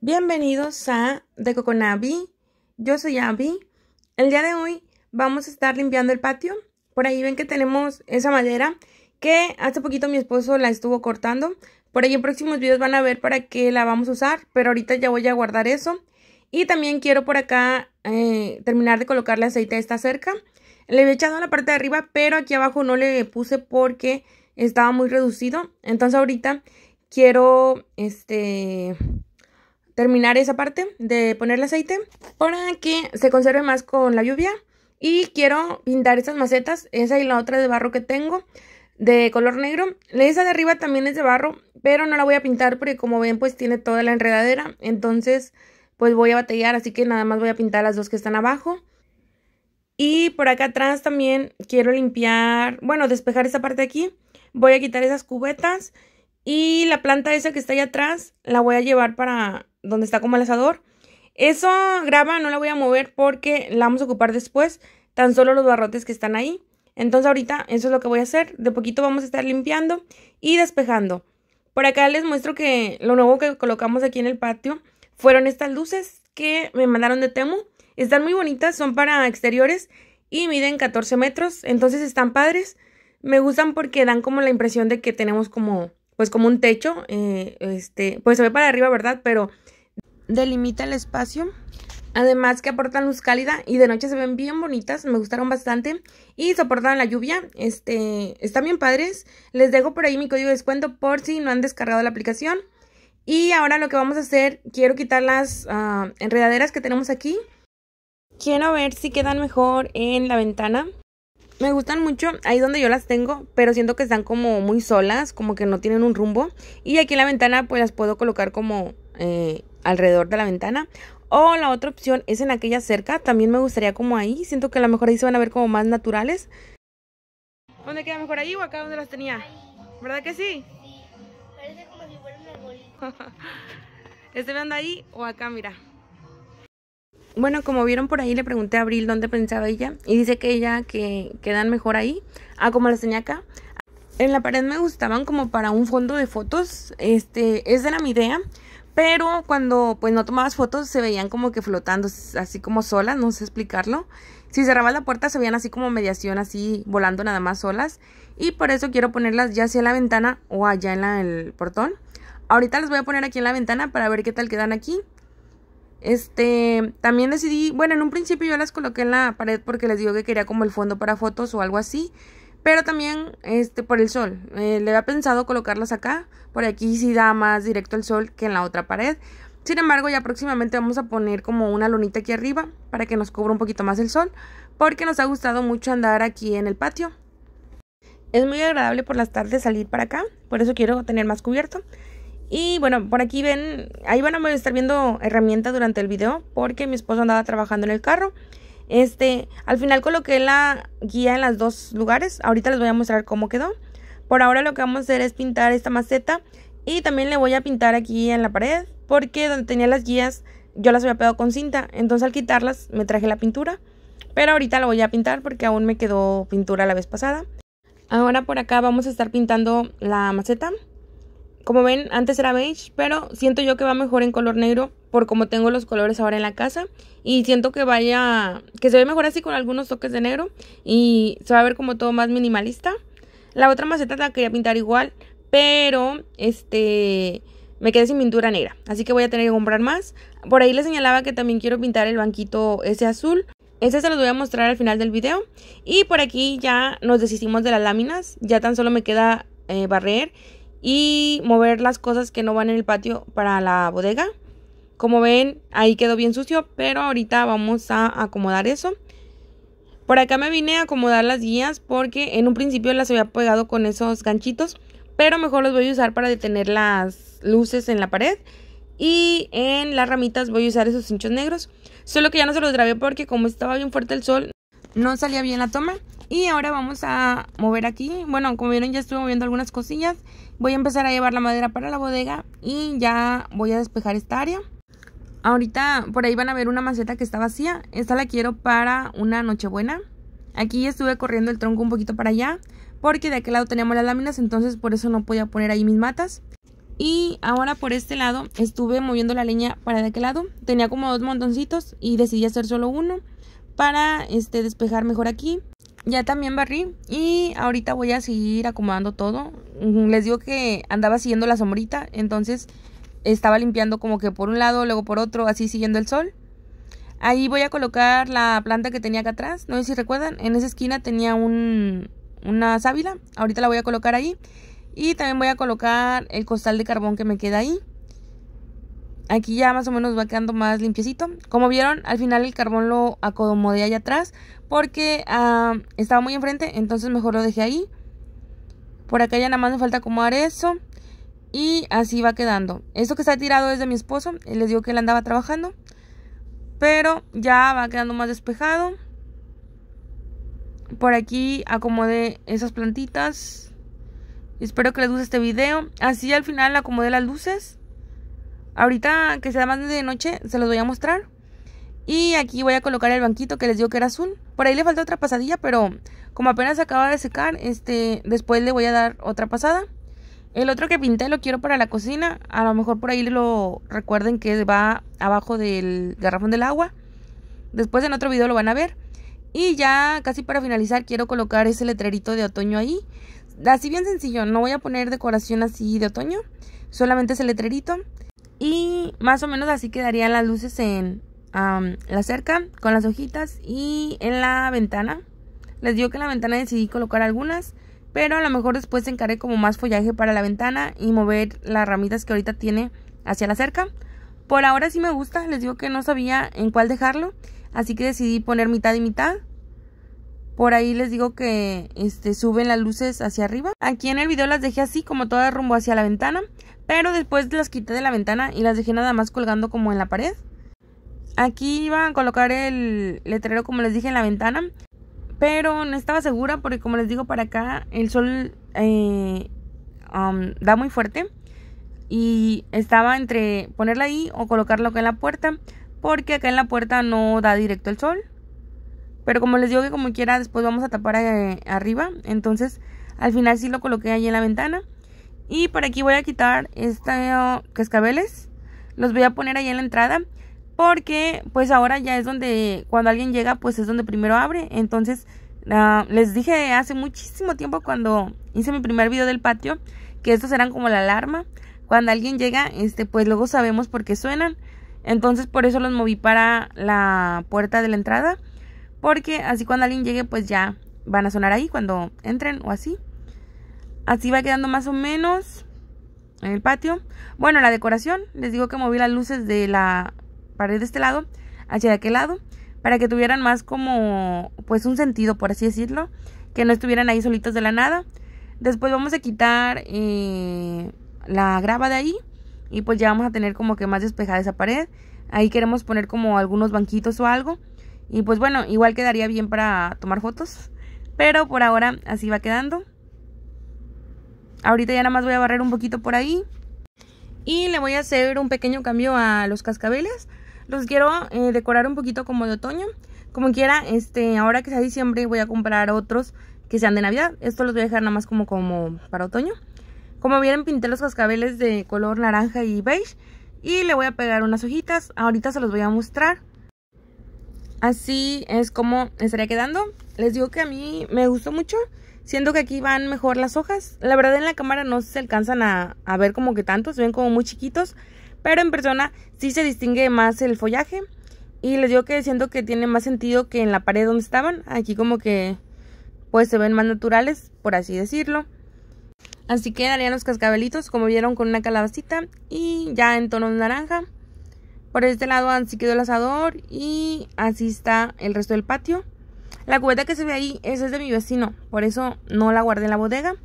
Bienvenidos a De Coconavi. Yo soy Abby. El día de hoy vamos a estar limpiando el patio. Por ahí ven que tenemos esa madera que hace poquito mi esposo la estuvo cortando. Por ahí en próximos videos van a ver para qué la vamos a usar, pero ahorita ya voy a guardar eso. Y también quiero por acá eh, terminar de colocarle aceite a esta cerca. Le había echado a la parte de arriba, pero aquí abajo no le puse porque estaba muy reducido. Entonces ahorita quiero este terminar esa parte de poner el aceite para que se conserve más con la lluvia. Y quiero pintar estas macetas, esa y la otra de barro que tengo, de color negro. Esa de arriba también es de barro, pero no la voy a pintar porque como ven pues tiene toda la enredadera. Entonces pues voy a batallar, así que nada más voy a pintar las dos que están abajo. Y por acá atrás también quiero limpiar, bueno, despejar esta parte de aquí. Voy a quitar esas cubetas y la planta esa que está allá atrás la voy a llevar para donde está como el asador. Eso graba, no la voy a mover porque la vamos a ocupar después, tan solo los barrotes que están ahí. Entonces ahorita eso es lo que voy a hacer, de poquito vamos a estar limpiando y despejando. Por acá les muestro que lo nuevo que colocamos aquí en el patio fueron estas luces que me mandaron de Temu. Están muy bonitas, son para exteriores y miden 14 metros, entonces están padres. Me gustan porque dan como la impresión de que tenemos como, pues como un techo, eh, este, pues se ve para arriba, ¿verdad? Pero delimita el espacio. Además que aportan luz cálida y de noche se ven bien bonitas, me gustaron bastante y soportan la lluvia, este, están bien padres. Les dejo por ahí mi código de descuento por si no han descargado la aplicación. Y ahora lo que vamos a hacer, quiero quitar las ah, enredaderas que tenemos aquí. Quiero ver si quedan mejor en la ventana. Me gustan mucho ahí donde yo las tengo, pero siento que están como muy solas, como que no tienen un rumbo. Y aquí en la ventana pues las puedo colocar como eh, alrededor de la ventana. O la otra opción es en aquella cerca. También me gustaría como ahí. Siento que a lo mejor ahí se van a ver como más naturales. ¿Dónde queda mejor ahí o acá donde las tenía? ¿Verdad que sí? Sí. Parece como si fuera ¿Este me ahí o acá, mira? Bueno, como vieron por ahí, le pregunté a Abril dónde pensaba ella. Y dice que ella que quedan mejor ahí. Ah, como las tenía acá. En la pared me gustaban como para un fondo de fotos. Este, esa era mi idea. Pero cuando pues no tomabas fotos se veían como que flotando, así como solas, no sé explicarlo. Si cerrabas la puerta se veían así como mediación, así volando nada más solas. Y por eso quiero ponerlas ya sea en la ventana o allá en el portón. Ahorita las voy a poner aquí en la ventana para ver qué tal quedan aquí. Este, también decidí, bueno, en un principio yo las coloqué en la pared porque les digo que quería como el fondo para fotos o algo así. Pero también este, por el sol. Eh, le había pensado colocarlas acá. Por aquí sí da más directo el sol que en la otra pared. Sin embargo, ya próximamente vamos a poner como una lunita aquí arriba para que nos cubra un poquito más el sol. Porque nos ha gustado mucho andar aquí en el patio. Es muy agradable por las tardes salir para acá. Por eso quiero tener más cubierto. Y bueno, por aquí ven, ahí van a estar viendo herramientas durante el video porque mi esposo andaba trabajando en el carro este, al final coloqué la guía en los dos lugares. Ahorita les voy a mostrar cómo quedó. Por ahora lo que vamos a hacer es pintar esta maceta y también le voy a pintar aquí en la pared porque donde tenía las guías yo las había pegado con cinta. Entonces al quitarlas me traje la pintura. Pero ahorita la voy a pintar porque aún me quedó pintura la vez pasada. Ahora por acá vamos a estar pintando la maceta. Como ven, antes era beige, pero siento yo que va mejor en color negro por como tengo los colores ahora en la casa. Y siento que vaya, que se ve mejor así con algunos toques de negro y se va a ver como todo más minimalista. La otra maceta la quería pintar igual, pero este me quedé sin pintura negra, así que voy a tener que comprar más. Por ahí les señalaba que también quiero pintar el banquito ese azul. Ese se los voy a mostrar al final del video. Y por aquí ya nos deshicimos de las láminas, ya tan solo me queda eh, barrer y mover las cosas que no van en el patio para la bodega. Como ven, ahí quedó bien sucio, pero ahorita vamos a acomodar eso. Por acá me vine a acomodar las guías porque en un principio las había pegado con esos ganchitos, pero mejor los voy a usar para detener las luces en la pared. Y en las ramitas voy a usar esos hinchos negros. Solo que ya no se los grabé porque como estaba bien fuerte el sol, no salía bien la toma. Y ahora vamos a mover aquí. Bueno, como vieron ya estuve moviendo algunas cosillas. Voy a empezar a llevar la madera para la bodega y ya voy a despejar esta área. Ahorita por ahí van a ver una maceta que está vacía. Esta la quiero para una noche buena. Aquí estuve corriendo el tronco un poquito para allá porque de aquel lado teníamos las láminas, entonces por eso no podía poner ahí mis matas. Y ahora por este lado estuve moviendo la leña para de aquel lado. Tenía como dos montoncitos y decidí hacer solo uno para este, despejar mejor aquí ya también barrí y ahorita voy a seguir acomodando todo. Les digo que andaba siguiendo la sombrita, entonces estaba limpiando como que por un lado, luego por otro, así siguiendo el sol. Ahí voy a colocar la planta que tenía acá atrás. No sé si recuerdan, en esa esquina tenía una sábila. Ahorita la voy a colocar ahí. Y también voy a colocar el costal de carbón que me queda ahí. Aquí ya más o menos va quedando más limpiecito. Como vieron, al final el carbón lo acomodé allá atrás porque ah, estaba muy enfrente, entonces mejor lo dejé ahí. Por acá ya nada más me falta acomodar eso. Y así va quedando. Esto que está tirado es de mi esposo. Les digo que él andaba trabajando. Pero ya va quedando más despejado. Por aquí acomodé esas plantitas. Espero que les guste este video. Así al final acomodé las luces. Ahorita que sea más de noche, se los voy a mostrar. Y aquí voy a colocar el banquito que les digo que era azul. Por ahí le falta otra pasadilla, pero como apenas acaba de secar, este, después le voy a dar otra pasada. El otro que pinté lo quiero para la cocina. A lo mejor por ahí lo recuerden que va abajo del garrafón del agua. Después en otro video lo van a ver. Y ya casi para finalizar quiero colocar ese letrerito de otoño ahí. Así bien sencillo, no voy a poner decoración así de otoño. Solamente ese letrerito. Y más o menos así quedarían las luces en la cerca, con las hojitas y en la ventana. Les digo que en la ventana decidí colocar algunas, pero a lo mejor después encaré como más follaje para la ventana y mover las ramitas que ahorita tiene hacia la cerca. Por ahora sí me gusta, les digo que no sabía en cuál dejarlo, así que decidí poner mitad y mitad. Por ahí les digo que este, suben las luces hacia arriba. Aquí en el video las dejé así, como todas rumbo hacia la ventana. Pero después las quité de la ventana y las dejé nada más colgando como en la pared. Aquí iba a colocar el letrero como les dije en la ventana. Pero no estaba segura porque como les digo para acá el sol eh, um, da muy fuerte. Y estaba entre ponerla ahí o colocarla acá en la puerta. Porque acá en la puerta no da directo el sol. Pero como les digo que como quiera después vamos a tapar eh, arriba. Entonces al final sí lo coloqué ahí en la ventana. Y por aquí voy a quitar estos oh, cascabeles. Los voy a poner ahí en la entrada. Porque pues ahora ya es donde cuando alguien llega pues es donde primero abre. Entonces ah, les dije hace muchísimo tiempo cuando hice mi primer video del patio. Que estos eran como la alarma. Cuando alguien llega este pues luego sabemos por qué suenan. Entonces por eso los moví para la puerta de la entrada. Porque así cuando alguien llegue, pues ya van a sonar ahí cuando entren o así. Así va quedando más o menos en el patio. Bueno, la decoración, les digo que moví las luces de la pared de este lado hacia de aquel lado para que tuvieran más como pues un sentido, por así decirlo, que no estuvieran ahí solitos de la nada. Después vamos a quitar eh, la grava de ahí y pues ya vamos a tener como que más despejada esa pared. Ahí queremos poner como algunos banquitos o algo y pues bueno, igual quedaría bien para tomar fotos. Pero por ahora así va quedando. Ahorita ya nada más voy a barrer un poquito por ahí. Y le voy a hacer un pequeño cambio a los cascabeles. Los quiero eh, decorar un poquito como de otoño. Como quiera, este, ahora que sea diciembre voy a comprar otros que sean de Navidad. Esto los voy a dejar nada más como, como para otoño. Como vieron, pinté los cascabeles de color naranja y beige. Y le voy a pegar unas hojitas. Ahorita se los voy a mostrar así es como estaría quedando. Les digo que a mí me gustó mucho. Siento que aquí van mejor las hojas. La verdad en la cámara no se alcanzan a, ver como que tanto. Se ven como muy chiquitos. Pero en persona sí se distingue más el follaje. Y les digo que siento que tiene más sentido que en la pared donde estaban. Aquí como que pues se ven más naturales, por así decirlo. Así quedarían los cascabelitos, como vieron, con una calabacita y ya en tonos naranja. Por este lado así quedó el asador y así está el resto del patio. La cubeta que se ve ahí, esa es de mi vecino, por eso no la guardé en la bodega,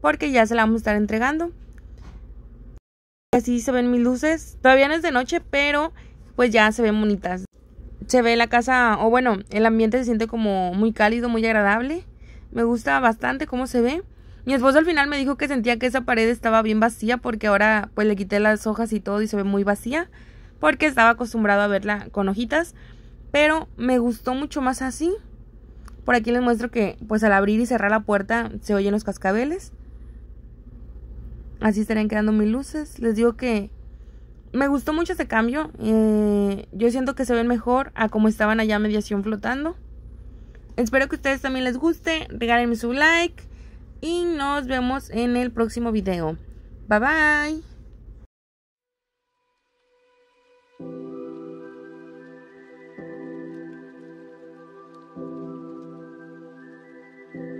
porque ya se la vamos a estar entregando. Así se ven mis luces, todavía no es de noche, pero pues ya se ven bonitas. Se ve la casa, o bueno, el ambiente se siente como muy cálido, muy agradable. Me gusta bastante cómo se ve. Mi esposo al final me dijo que sentía que esa pared estaba bien vacía porque ahora pues le quité las hojas y todo y se ve muy vacía porque estaba acostumbrado a verla con hojitas, pero me gustó mucho más así. Por aquí les muestro que pues al abrir y cerrar la puerta se oyen los cascabeles. Así estarían quedando mis luces. Les digo que me gustó mucho este cambio. Eh, yo siento que se ven mejor a como estaban allá mediación flotando. Espero que a ustedes también les guste. Regálenme su like. Y nos vemos en el próximo video. Bye bye. thank you